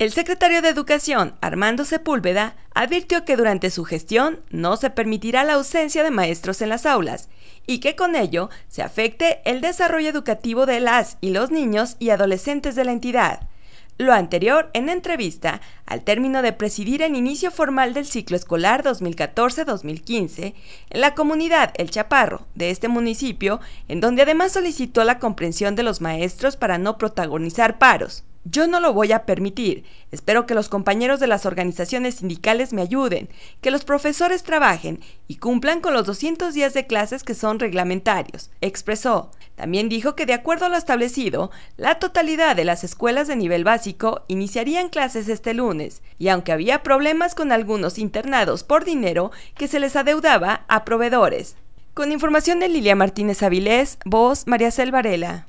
El secretario de Educación, Armando Sepúlveda, advirtió que durante su gestión no se permitirá la ausencia de maestros en las aulas y que con ello se afecte el desarrollo educativo de las y los niños y adolescentes de la entidad. Lo anterior en entrevista al término de presidir el inicio formal del ciclo escolar 2014-2015 en la comunidad El Chaparro de este municipio, en donde además solicitó la comprensión de los maestros para no protagonizar paros. Yo no lo voy a permitir. Espero que los compañeros de las organizaciones sindicales me ayuden, que los profesores trabajen y cumplan con los 200 días de clases que son reglamentarios, expresó. También dijo que de acuerdo a lo establecido, la totalidad de las escuelas de nivel básico iniciarían clases este lunes, y aunque había problemas con algunos internados por dinero que se les adeudaba a proveedores. Con información de Lilia Martínez Avilés, voz María Selvarela.